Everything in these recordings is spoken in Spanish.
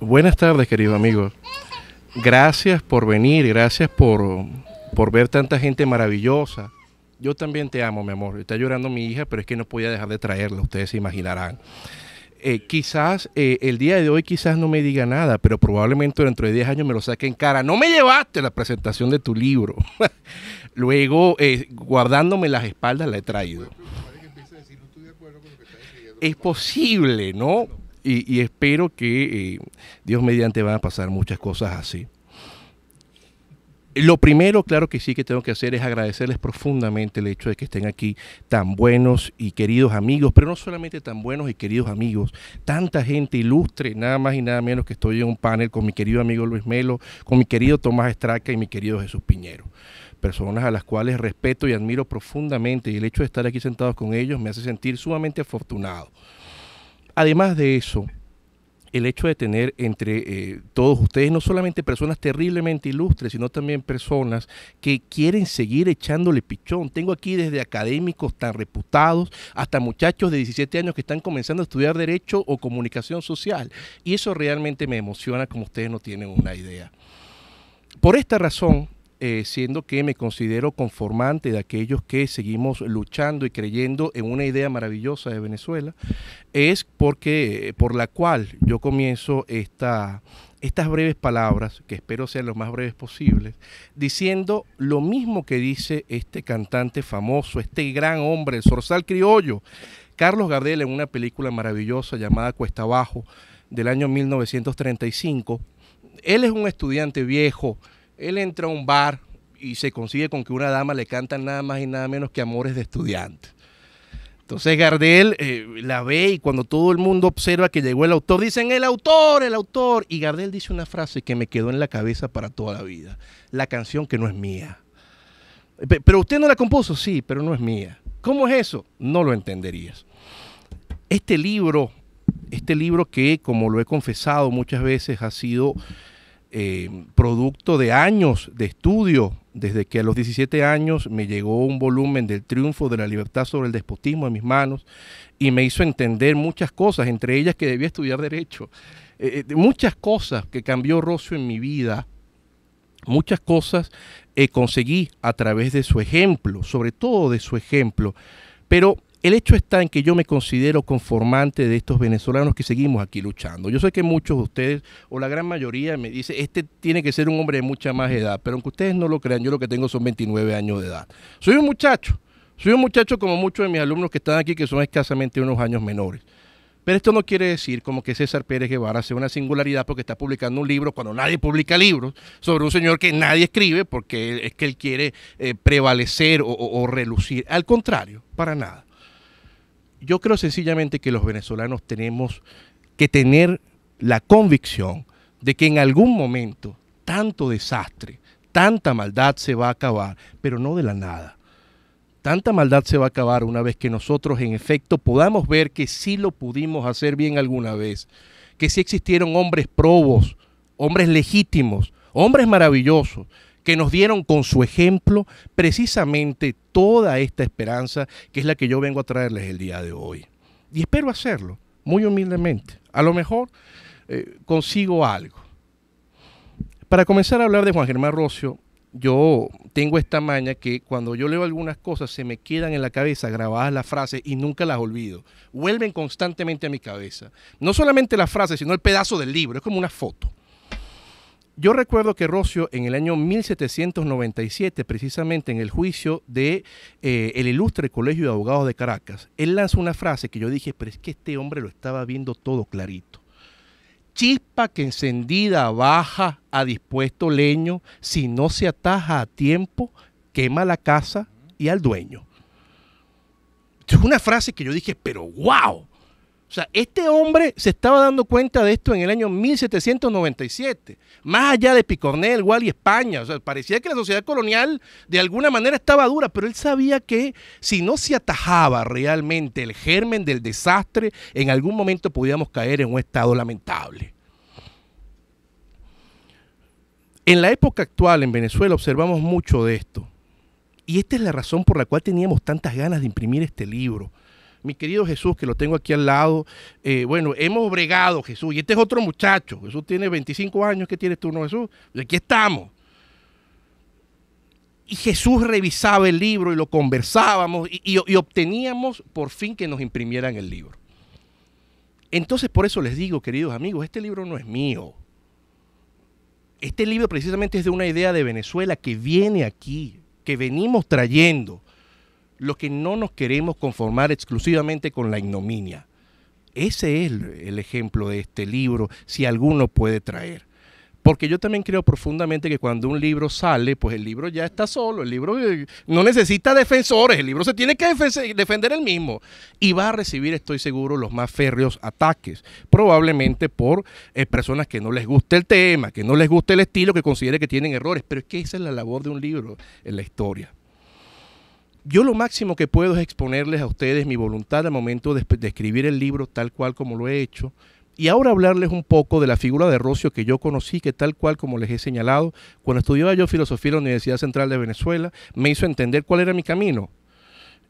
Buenas tardes, querido amigo. Gracias por venir, gracias por, por ver tanta gente maravillosa. Yo también te amo, mi amor. Está llorando mi hija, pero es que no podía dejar de traerla, ustedes se imaginarán. Eh, quizás eh, el día de hoy quizás no me diga nada, pero probablemente dentro de 10 años me lo saque en cara. No me llevaste la presentación de tu libro. Luego, eh, guardándome las espaldas, la he traído. Es posible, ¿no? Y, espero que eh, Dios mediante van a pasar muchas cosas así. Lo primero, claro que sí, que tengo que hacer es agradecerles profundamente el hecho de que estén aquí tan buenos y queridos amigos, pero no solamente tan buenos y queridos amigos, tanta gente ilustre, nada más y nada menos que estoy en un panel con mi querido amigo Luis Melo, con mi querido Tomás Estraca y mi querido Jesús Piñero personas a las cuales respeto y admiro profundamente y el hecho de estar aquí sentados con ellos me hace sentir sumamente afortunado. Además de eso, el hecho de tener entre eh, todos ustedes no solamente personas terriblemente ilustres, sino también personas que quieren seguir echándole pichón. Tengo aquí desde académicos tan reputados hasta muchachos de 17 años que están comenzando a estudiar derecho o comunicación social. Y eso realmente me emociona como ustedes no tienen una idea. Por esta razón, eh, siendo que me considero conformante de aquellos que seguimos luchando y creyendo en una idea maravillosa de Venezuela, es porque eh, por la cual yo comienzo esta, estas breves palabras, que espero sean lo más breves posibles, diciendo lo mismo que dice este cantante famoso, este gran hombre, el zorzal criollo, Carlos Gardel, en una película maravillosa llamada Cuesta Abajo, del año 1935. Él es un estudiante viejo, él entra a un bar y se consigue con que una dama le canta nada más y nada menos que Amores de Estudiante. Entonces Gardel eh, la ve y cuando todo el mundo observa que llegó el autor, dicen el autor, el autor. Y Gardel dice una frase que me quedó en la cabeza para toda la vida. La canción que no es mía. Pero usted no la compuso, sí, pero no es mía. ¿Cómo es eso? No lo entenderías. Este libro, este libro que, como lo he confesado muchas veces, ha sido Em, producto de años de estudio, desde que a los 17 años me llegó un volumen del triunfo de la libertad sobre el despotismo en mis manos y me hizo entender muchas cosas, entre ellas que debía estudiar derecho, eh, eh, muchas cosas que cambió Rocio en mi vida, muchas cosas eh, conseguí a través de su ejemplo, sobre todo de su ejemplo, pero el hecho está en que yo me considero conformante de estos venezolanos que seguimos aquí luchando. Yo sé que muchos de ustedes, o la gran mayoría, me dice, este tiene que ser un hombre de mucha más edad, pero aunque ustedes no lo crean, yo lo que tengo son 29 años de edad. Soy un muchacho, soy un muchacho como muchos de mis alumnos que están aquí, que son escasamente unos años menores. Pero esto no quiere decir como que César Pérez Guevara sea una singularidad porque está publicando un libro cuando nadie publica libros sobre un señor que nadie escribe porque es que él quiere eh, prevalecer o relucir. Al contrario, para nada yo creo sencillamente que los venezolanos tenemos que tener la convicción de que en algún momento tanto desastre, tanta maldad se va a acabar, pero no de la nada. Tanta maldad se va a acabar una vez que nosotros en efecto podamos ver que sí lo pudimos hacer bien alguna vez, que sí existieron hombres probos, hombres legítimos, hombres maravillosos, que nos dieron con su ejemplo precisamente toda esta esperanza que es la que yo vengo a traerles el día de hoy. Y espero hacerlo, muy humildemente. A lo mejor eh, consigo algo. Para comenzar a hablar de Juan Germán Rocio, yo tengo esta maña que cuando yo leo algunas cosas se me quedan en la cabeza grabadas las frases y nunca las olvido. Vuelven constantemente a mi cabeza. No solamente las frases, sino el pedazo del libro. Es como una foto. Yo recuerdo que Rocio en el año 1797, precisamente en el juicio de eh, el ilustre Colegio de Abogados de Caracas, él lanzó una frase que yo dije, pero es que este hombre lo estaba viendo todo clarito. Chispa que encendida baja a dispuesto leño, si no se ataja a tiempo, quema la casa y al dueño. Es una frase que yo dije, pero wow, o sea, este hombre se estaba dando cuenta de esto en el año 1797, más allá de Picornel, Gual y España. O sea, parecía que la sociedad colonial de alguna manera estaba dura, pero él sabía que si no se atajaba realmente el germen del desastre, en algún momento podíamos caer en un estado lamentable. En la época actual en Venezuela observamos mucho de esto. Y esta es la razón por la cual teníamos tantas ganas de imprimir este libro mi querido Jesús, que lo tengo aquí al lado, eh, bueno, hemos bregado, Jesús, y este es otro muchacho, Jesús tiene 25 años, ¿qué tienes tú, no, Jesús? Y aquí estamos. Y Jesús revisaba el libro y lo conversábamos y obteníamos por fin que nos imprimieran el libro. Entonces, por eso les digo, queridos amigos, este libro no es mío. Este libro precisamente es de una idea de Venezuela que viene aquí, que venimos trayendo. Lo que no nos queremos conformar exclusivamente con la ignominia. Ese es el ejemplo de este libro, si alguno puede traer. Porque yo también creo profundamente que cuando un libro sale, pues el libro ya está solo, el libro eh, no necesita defensores, el libro se tiene que defender el mismo. Y va a recibir, estoy seguro, los más férreos ataques, probablemente por eh, personas que no les guste el tema, que no les guste el estilo, que considere que tienen errores. Pero es que esa es la labor de un libro en la historia yo lo máximo que puedo es exponerles a ustedes mi voluntad al momento de, escribir el libro tal cual como lo he hecho. Y ahora hablarles un poco de la figura de Rocio que yo conocí, que tal cual como les he señalado, cuando estudiaba yo filosofía en la Universidad Central de Venezuela, me hizo entender cuál era mi camino.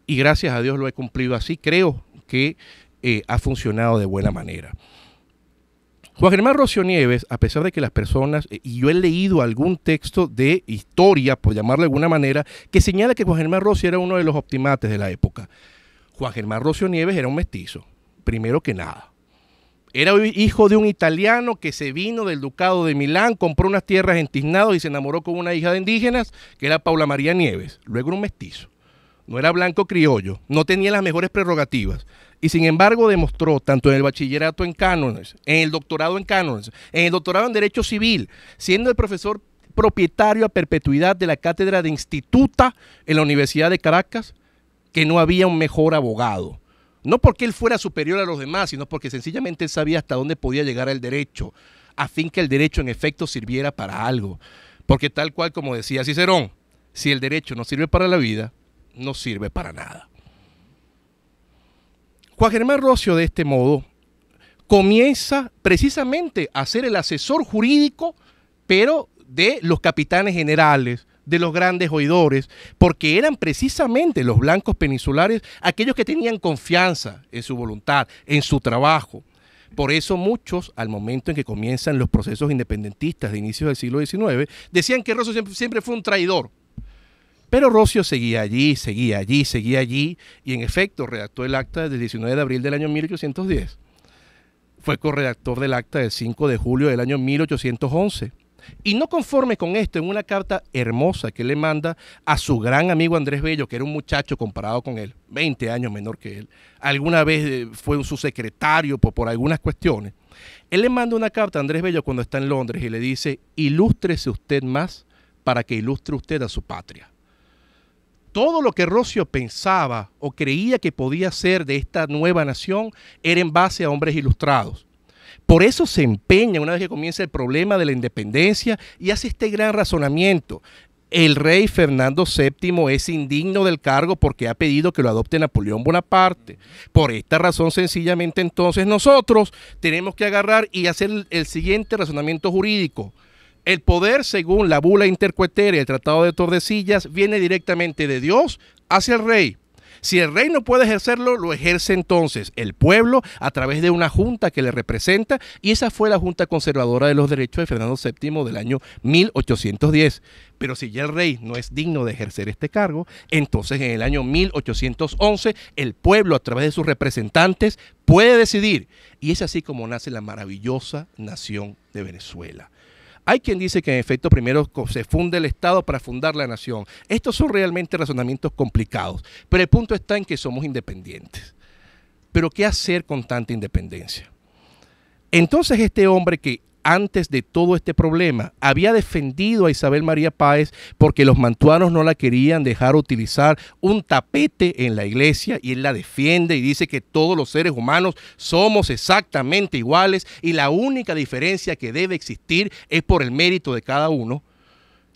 Y gracias a Dios lo he cumplido así. Creo que eh, ha funcionado de buena manera. Juan Germán Rocio Nieves, a pesar de que las personas, eh, y yo he leído algún texto de historia, por llamarlo de alguna manera, que señala que Juan Germán Rocio era uno de los optimates de la época. Juan Germán Rocio Nieves era un mestizo, primero que nada. Era hijo de un italiano que se vino del Ducado de Milán, compró unas tierras en Tiznado y se enamoró con una hija de indígenas, que era Paula María Nieves, luego un mestizo no era blanco criollo, no tenía las mejores prerrogativas. Y sin embargo demostró, tanto en el bachillerato en cánones, en el doctorado en cánones, en el doctorado en Derecho Civil, siendo el profesor propietario a perpetuidad de la cátedra de instituta en la Universidad de Caracas, que no había un mejor abogado. No porque él fuera superior a los demás, sino porque sencillamente él sabía hasta dónde podía llegar el derecho, a fin que el derecho en efecto sirviera para algo. Porque tal cual como decía Cicerón, si el derecho no sirve para la vida, no sirve para nada. Juan Germán Rocio, de este modo, comienza precisamente a ser el asesor jurídico, pero de los capitanes generales, de los grandes oidores, porque eran precisamente los blancos peninsulares aquellos que tenían confianza en su voluntad, en su trabajo. Por eso muchos, al momento en que comienzan los procesos independentistas de inicios del siglo XIX, decían que Rosso siempre fue un traidor, pero Rocio seguía allí, seguía allí, seguía allí, y en efecto redactó el acta del 19 de abril del año 1810. Fue corredactor del acta del 5 de julio del año 1811. Y no conforme con esto, en una carta hermosa que le manda a su gran amigo Andrés Bello, que era un muchacho comparado con él, 20 años menor que él, alguna vez eh, fue su secretario por, por algunas cuestiones, él le manda una carta a Andrés Bello cuando está en Londres y le dice, ilústrese usted más para que ilustre usted a su patria todo lo que Rocio pensaba o creía que podía ser de esta nueva nación era en base a hombres ilustrados. Por eso se empeña, una vez que comienza el problema de la independencia, y hace este gran razonamiento. El rey Fernando VII es indigno del cargo porque ha pedido que lo adopte Napoleón Bonaparte. Por esta razón, sencillamente, entonces nosotros tenemos que agarrar y hacer el siguiente razonamiento jurídico. El poder, según la bula y el Tratado de Tordesillas, viene directamente de Dios hacia el rey. Si el rey no puede ejercerlo, lo ejerce entonces el pueblo a través de una junta que le representa, y esa fue la Junta Conservadora de los Derechos de Fernando VII del año 1810. Pero si ya el rey no es digno de ejercer este cargo, entonces en el año 1811 el pueblo a través de sus representantes puede decidir. Y es así como nace la maravillosa nación de Venezuela. Hay quien dice que en efecto primero se funde el Estado para fundar la nación. Estos son realmente razonamientos complicados, pero el punto está en que somos independientes. Pero ¿qué hacer con tanta independencia? Entonces este hombre que antes de todo este problema, había defendido a Isabel María Páez porque los mantuanos no la querían dejar utilizar un tapete en la iglesia y él la defiende y dice que todos los seres humanos somos exactamente iguales y la única diferencia que debe existir es por el mérito de cada uno.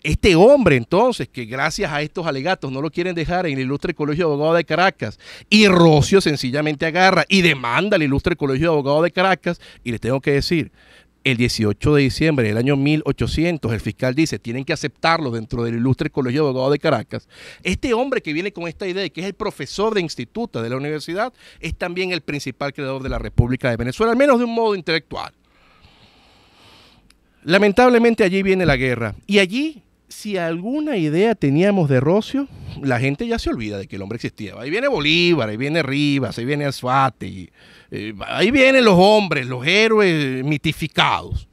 Este hombre entonces, que gracias a estos alegatos no lo quieren dejar en el Ilustre Colegio de Abogados de Caracas, y Rocio sencillamente agarra y demanda al Ilustre Colegio de Abogados de Caracas, y le tengo que decir el 18 de diciembre del año 1800, el fiscal dice, tienen que aceptarlo dentro del ilustre Colegio de Abogados de Caracas. Este hombre que viene con esta idea, que es el profesor de instituta de la universidad, es también el principal creador de la República de Venezuela, al menos de un modo intelectual. Lamentablemente allí viene la guerra y allí si alguna idea teníamos de Rocio, la gente ya se olvida de que el hombre existía. Ahí viene Bolívar, ahí viene Rivas, ahí viene Azuate, eh, ahí vienen los hombres, los héroes mitificados.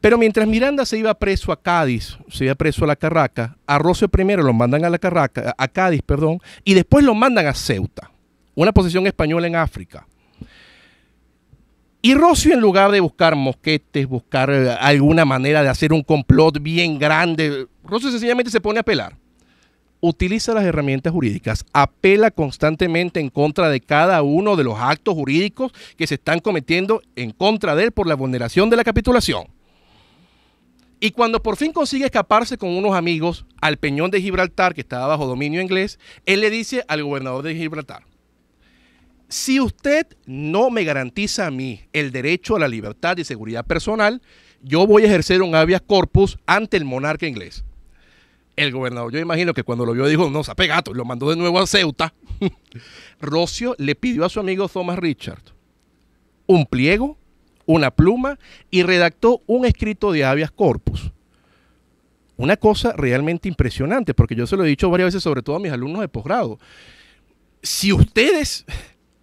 Pero mientras Miranda se iba preso a Cádiz, se iba preso a la Carraca, a Rocio primero lo mandan a la Carraca, a Cádiz, perdón, y después lo mandan a Ceuta, una posición española en África. Y Rocio, en lugar de buscar mosquetes, buscar eh, alguna manera de hacer un complot bien grande, Rocio sencillamente se pone a apelar. Utiliza las herramientas jurídicas, apela constantemente en contra de cada uno de los actos jurídicos que se están cometiendo en contra de él por la vulneración de la capitulación. Y cuando por fin consigue escaparse con unos amigos al peñón de Gibraltar, que estaba bajo dominio inglés, él le dice al gobernador de Gibraltar, si usted no me garantiza a mí el derecho a la libertad y seguridad personal, yo voy a ejercer un habeas corpus ante el monarca inglés. El gobernador, yo imagino que cuando lo vio dijo, no, se gato, lo mandó de nuevo a Ceuta. Rocio le pidió a su amigo Thomas Richard un pliego, una pluma y redactó un escrito de habeas corpus. Una cosa realmente impresionante, porque yo se lo he dicho varias veces, sobre todo a mis alumnos de posgrado. Si ustedes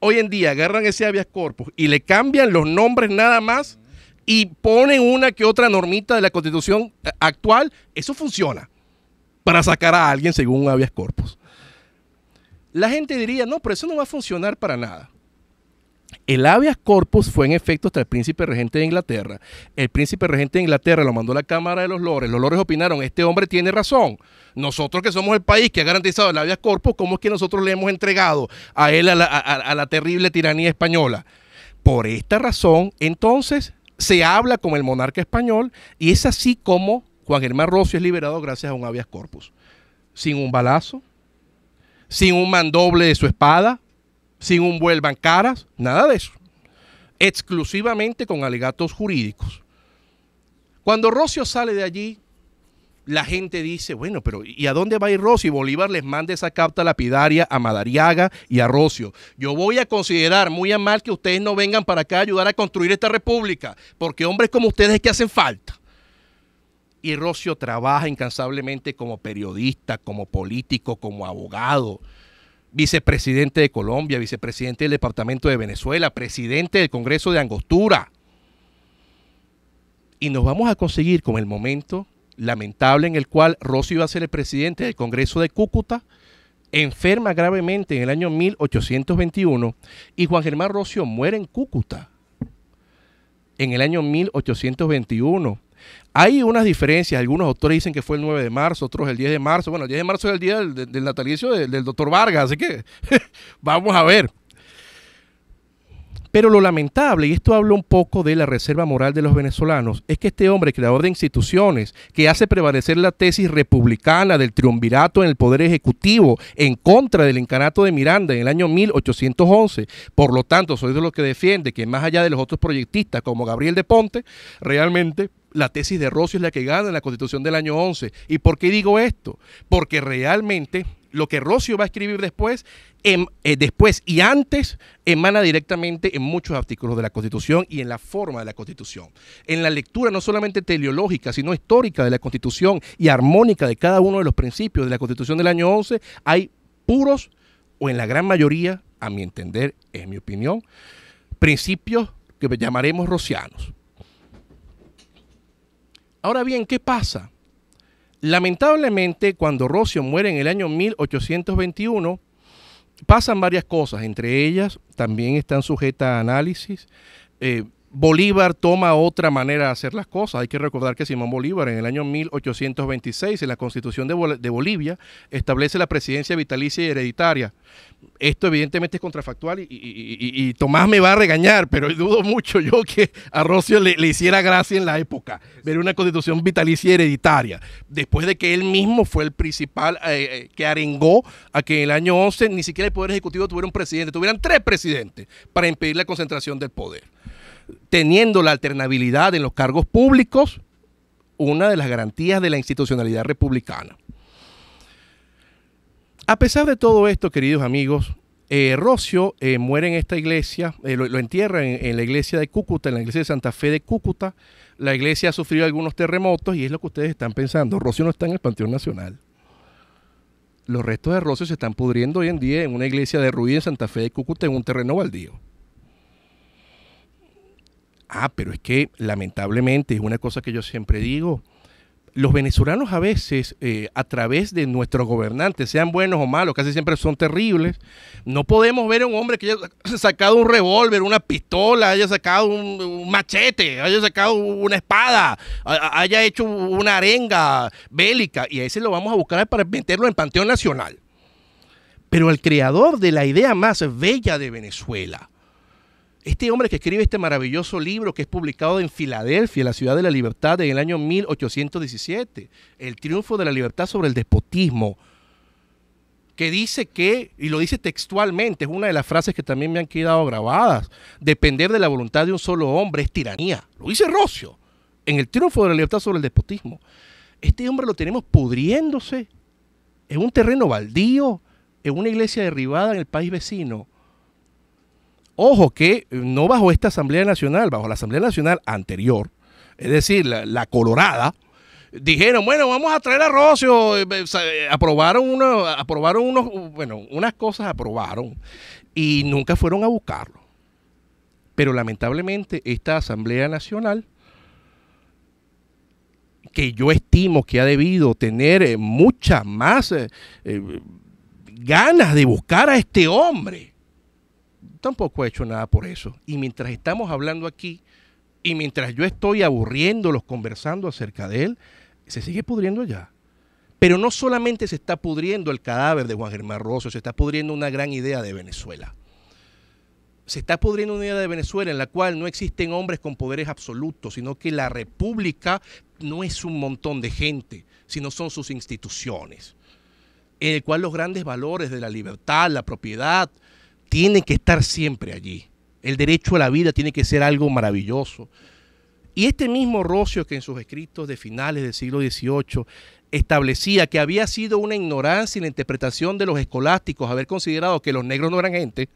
hoy en día agarran ese habeas corpus y le cambian los nombres nada más y ponen una que otra normita de la constitución eh, actual, eso funciona para sacar a alguien según un habeas corpus. La gente diría, no, pero eso no va a funcionar para nada. El habeas corpus fue en efecto hasta el príncipe regente de Inglaterra. El príncipe regente de Inglaterra lo mandó a la Cámara de los Lores. Los Lores opinaron, este hombre tiene razón. Nosotros que somos el país que ha garantizado el habeas corpus, ¿cómo es que nosotros le hemos entregado a él a la, terrible tiranía española? Por esta razón, entonces, se habla con el monarca español y es así como Juan Germán Rocio es liberado gracias a un habeas corpus. Sin un balazo, sin un mandoble de su espada, sin un vuelvan caras, nada de eso. Exclusivamente con alegatos jurídicos. Cuando Rocio sale de allí, la gente dice, bueno, pero ¿y a dónde va a ir Rocio? Y Bolívar les manda esa carta lapidaria a Madariaga y a Rocio. Yo voy a considerar muy a mal que ustedes no vengan para acá a ayudar a construir esta república, porque hombres como ustedes es que hacen falta. Y Rocio trabaja incansablemente como periodista, como político, como abogado vicepresidente de Colombia, vicepresidente del Departamento de Venezuela, presidente del Congreso de Angostura. Y nos vamos a conseguir con el momento lamentable en el cual Rocio iba a ser el presidente del Congreso de Cúcuta, enferma gravemente en el año 1821 y Juan Germán Rocio muere en Cúcuta en el año 1821. Hay unas diferencias, algunos autores dicen que fue el 9 de marzo, otros el 10 de marzo. Bueno, el 10 de marzo es el día del, natalicio del, doctor Vargas, así que vamos a ver. Pero lo lamentable, y esto habla un poco de la reserva moral de los venezolanos, es que este hombre, creador de instituciones, que hace prevalecer la tesis republicana del triunvirato en el Poder Ejecutivo en contra del encanato de Miranda en el año 1811, por lo tanto, soy de los que defiende que más allá de los otros proyectistas como Gabriel de Ponte, realmente la tesis de Rocio es la que gana en la constitución del año 11. ¿Y por qué digo esto? Porque realmente lo que Rocio va a escribir después, em, eh, después y antes, emana directamente en muchos artículos de la Constitución y en la forma de la Constitución. En la lectura no solamente teleológica, sino histórica de la Constitución y armónica de cada uno de los principios de la Constitución del año 11, hay puros, o en la gran mayoría, a mi entender, es mi opinión, principios que llamaremos rocianos. Ahora bien, ¿qué pasa? Lamentablemente, cuando Rocio muere en el año 1821, pasan varias cosas, entre ellas también están sujetas a análisis. Eh, Bolívar toma otra manera de hacer las cosas. Hay que recordar que Simón Bolívar en el año 1826, en la Constitución de, Bolivia, establece la presidencia vitalicia y hereditaria. Esto evidentemente es contrafactual y, Tomás me va a regañar, pero dudo mucho yo que a Rocio le, hiciera gracia en la época ver una constitución vitalicia y hereditaria, después de que él mismo fue el principal eh, eh, que arengó a que en el año 11 ni siquiera el Poder Ejecutivo tuviera un presidente, tuvieran tres presidentes para impedir la concentración del poder teniendo la alternabilidad en los cargos públicos, una de las garantías de la institucionalidad republicana. A pesar de todo esto, queridos amigos, eh, Rocio eh, muere en esta iglesia, eh, lo, entierran entierra en, en, la iglesia de Cúcuta, en la iglesia de Santa Fe de Cúcuta. La iglesia ha sufrido algunos terremotos y es lo que ustedes están pensando. Rocio no está en el Panteón Nacional. Los restos de Rocio se están pudriendo hoy en día en una iglesia derruida en Santa Fe de Cúcuta en un terreno baldío. Ah, pero es que lamentablemente es una cosa que yo siempre digo. Los venezolanos a veces, eh, a través de nuestros gobernantes, sean buenos o malos, casi siempre son terribles, no podemos ver a un hombre que haya sacado un revólver, una pistola, haya sacado un, machete, haya sacado una espada, haya hecho una arenga bélica, y a ese lo vamos a buscar para meterlo en Panteón Nacional. Pero el creador de la idea más bella de Venezuela, este hombre que escribe este maravilloso libro que es publicado en Filadelfia, la ciudad de la libertad, en el año 1817, El triunfo de la libertad sobre el despotismo, que dice que, y lo dice textualmente, es una de las frases que también me han quedado grabadas, depender de la voluntad de un solo hombre es tiranía. Lo dice Rocio, en El triunfo de la libertad sobre el despotismo. Este hombre lo tenemos pudriéndose en un terreno baldío, en una iglesia derribada en el país vecino Ojo que eh, no bajo esta Asamblea Nacional, bajo la Asamblea Nacional anterior, es decir, la, Colorada, dijeron, bueno, vamos a traer a Rocio, eh, eh, aprobaron, una, aprobaron unos, bueno, unas cosas aprobaron y nunca fueron a buscarlo. Pero lamentablemente esta Asamblea Nacional, que yo estimo que ha debido tener muchas más ganas de buscar a este hombre, tampoco ha hecho nada por eso. Y mientras estamos hablando aquí, y mientras yo estoy aburriéndolos conversando acerca de él, se sigue pudriendo ya Pero no solamente se está pudriendo el cadáver de Juan Germán Rosso, se está pudriendo una gran idea de Venezuela. Se está pudriendo una idea de Venezuela en la cual no existen hombres con poderes absolutos, sino que la república no es un montón de gente, sino son sus instituciones, en el cual los grandes valores de la libertad, la propiedad, tiene que estar siempre allí. El derecho a la vida tiene que ser algo maravilloso. Y este mismo Rocio que en sus escritos de finales del siglo XVIII establecía que había sido una ignorancia y la interpretación de los escolásticos haber considerado que los negros no eran gente,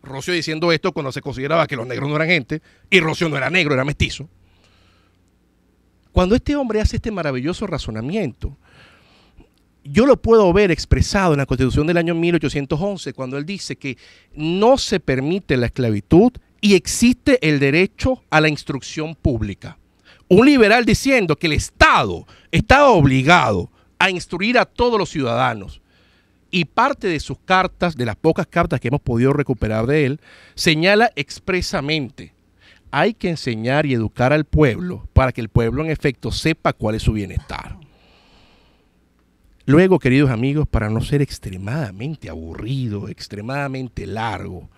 Rocio diciendo esto cuando se consideraba que los negros no eran gente, y Rocio no era negro, era mestizo. Cuando este hombre hace este maravilloso razonamiento, yo lo puedo ver expresado en la Constitución del año 1811, cuando él dice que no se permite la esclavitud y existe el derecho a la instrucción pública. Un liberal diciendo que el Estado está obligado a instruir a todos los ciudadanos. Y parte de sus cartas, de las pocas cartas que hemos podido recuperar de él, señala expresamente, hay que enseñar y educar al pueblo para que el pueblo en efecto sepa cuál es su bienestar. Luego, queridos amigos, para no ser extremadamente aburrido, extremadamente largo,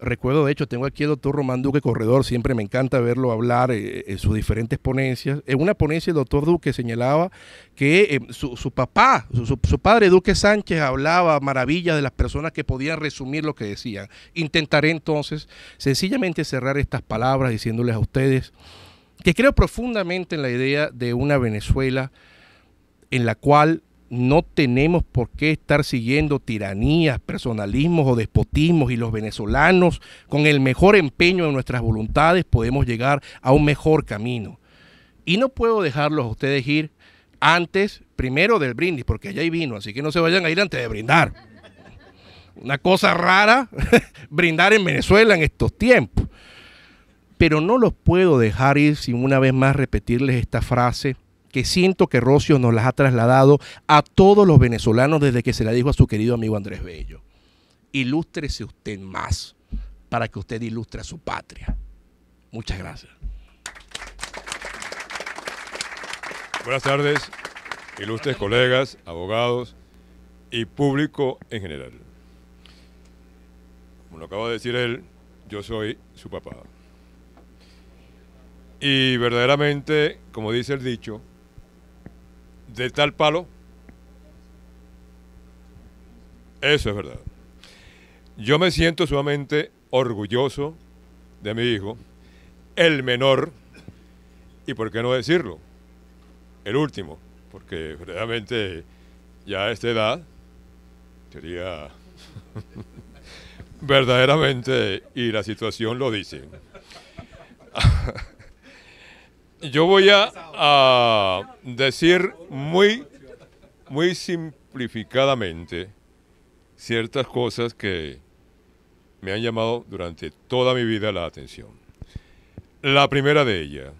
recuerdo, de hecho, tengo aquí al doctor Román Duque Corredor, siempre me encanta verlo hablar eh, eh, en sus diferentes ponencias. En una ponencia el doctor Duque señalaba que eh, su, papá, su, su, padre Duque Sánchez hablaba maravillas de las personas que podían resumir lo que decían. Intentaré entonces sencillamente cerrar estas palabras diciéndoles a ustedes que creo profundamente en la idea de una Venezuela en la cual no tenemos por qué estar siguiendo tiranías, personalismos o despotismos y los venezolanos, con el mejor empeño de nuestras voluntades, podemos llegar a un mejor camino. Y no puedo dejarlos a ustedes ir antes, primero del brindis, porque allá hay vino, así que no se vayan a ir antes de brindar. Una cosa rara, brindar en Venezuela en estos tiempos. Pero no los puedo dejar ir sin una vez más repetirles esta frase que siento que Rocio nos las ha trasladado a todos los venezolanos desde que se la dijo a su querido amigo Andrés Bello. Ilústrese usted más para que usted ilustre a su patria. Muchas gracias. Buenas tardes, ilustres colegas, abogados y público en general. Como lo acaba de decir él, yo soy su papá. Y verdaderamente, como dice el dicho, de tal palo. Eso es verdad. Yo me siento sumamente orgulloso de mi hijo, el menor, y por qué no decirlo, el último, porque verdaderamente ya a esta edad sería verdaderamente, y la situación lo dice. yo voy a, decir muy, muy simplificadamente ciertas cosas que me han llamado durante toda mi vida la atención. La primera de ellas,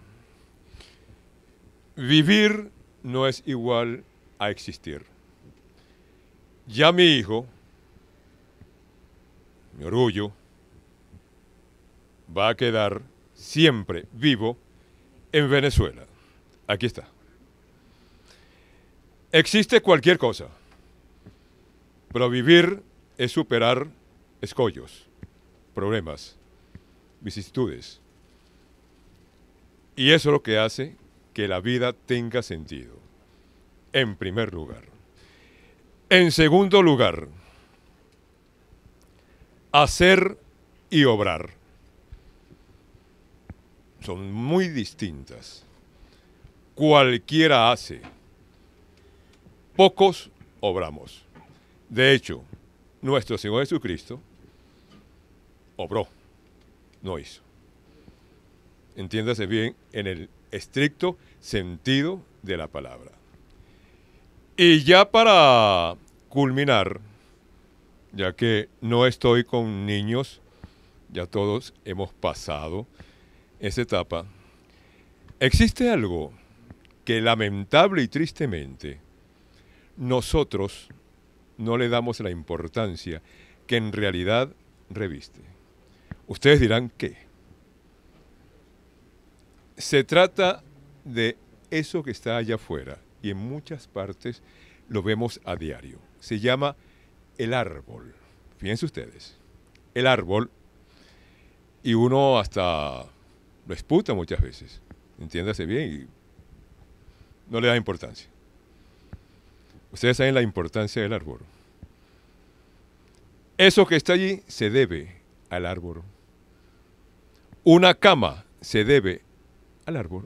vivir no es igual a existir. Ya mi hijo, mi orgullo, va a quedar siempre vivo en Venezuela. Aquí está. Existe cualquier cosa, pero vivir es superar escollos, problemas, vicisitudes. Y eso es lo que hace que la vida tenga sentido, en primer lugar. En segundo lugar, hacer y obrar son muy distintas. Cualquiera hace, pocos obramos. De hecho, nuestro Señor Jesucristo obró, no hizo. Entiéndase bien en el estricto sentido de la palabra. Y ya para culminar, ya que no estoy con niños, ya todos hemos pasado esa etapa, existe algo que lamentable y tristemente nosotros no le damos la importancia que en realidad reviste. Ustedes dirán qué. Se trata de eso que está allá afuera y en muchas partes lo vemos a diario. Se llama el árbol. Fíjense ustedes, el árbol. Y uno hasta lo exputa muchas veces, entiéndase bien, y no le da importancia. Ustedes saben la importancia del árbol. Eso que está allí se debe al árbol. Una cama se debe al árbol.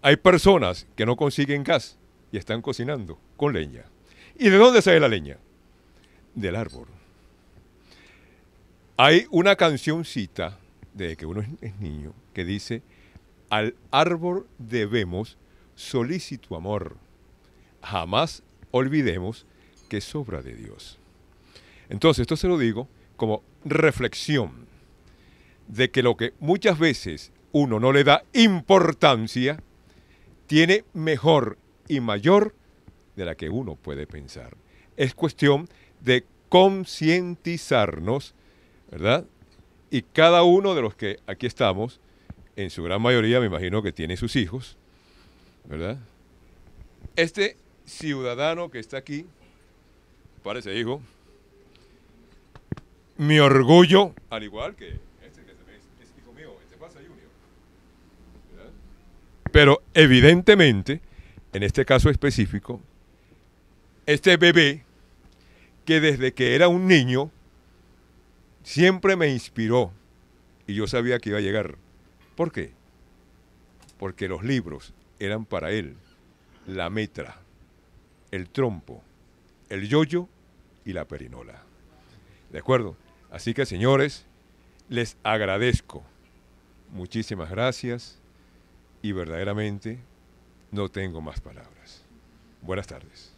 Hay personas que no consiguen gas y están cocinando con leña. ¿Y de dónde sale la leña? Del árbol. Hay una cancioncita de que uno es niño, que dice, al árbol debemos solícito amor. Jamás olvidemos que es obra de Dios. Entonces, esto se lo digo como reflexión de que lo que muchas veces uno no le da importancia, tiene mejor y mayor de la que uno puede pensar. Es cuestión de concientizarnos, ¿verdad? Y cada uno de los que aquí estamos, en su gran mayoría me imagino que tiene sus hijos, ¿verdad? Este ciudadano que está aquí, parece hijo, mi orgullo, al igual que este que es, hijo mío, este pasa junior, ¿verdad? Pero evidentemente, en este caso específico, este bebé que desde que era un niño siempre me inspiró y yo sabía que iba a llegar. ¿Por qué? Porque los libros eran para él la metra, el trompo, el yoyo y la perinola. ¿De acuerdo? Así que señores, les agradezco. Muchísimas gracias y verdaderamente no tengo más palabras. Buenas tardes.